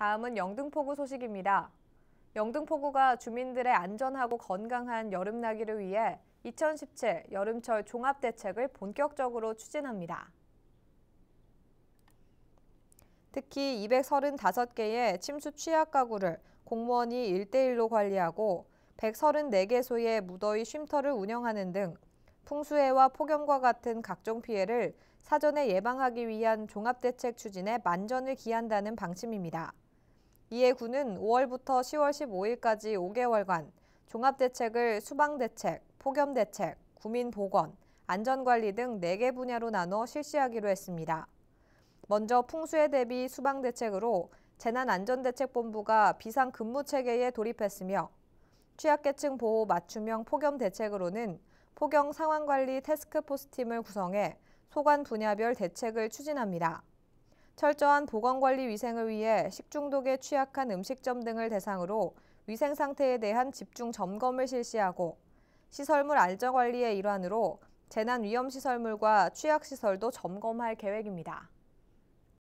다음은 영등포구 소식입니다. 영등포구가 주민들의 안전하고 건강한 여름나기를 위해 2017 여름철 종합대책을 본격적으로 추진합니다. 특히 235개의 침수 취약 가구를 공무원이 일대일로 관리하고 134개소의 무더위 쉼터를 운영하는 등 풍수해와 폭염과 같은 각종 피해를 사전에 예방하기 위한 종합대책 추진에 만전을 기한다는 방침입니다. 이에 군은 5월부터 10월 15일까지 5개월간 종합대책을 수방대책, 폭염대책, 구민보건, 안전관리 등 4개 분야로 나눠 실시하기로 했습니다. 먼저 풍수에 대비 수방대책으로 재난안전대책본부가 비상근무체계에 돌입했으며 취약계층 보호 맞춤형 폭염대책으로는 폭염 상황관리 태스크포스팀을 구성해 소관 분야별 대책을 추진합니다. 철저한 보건관리 위생을 위해 식중독에 취약한 음식점 등을 대상으로 위생 상태에 대한 집중 점검을 실시하고 시설물 안전 관리의 일환으로 재난 위험 시설물과 취약 시설도 점검할 계획입니다.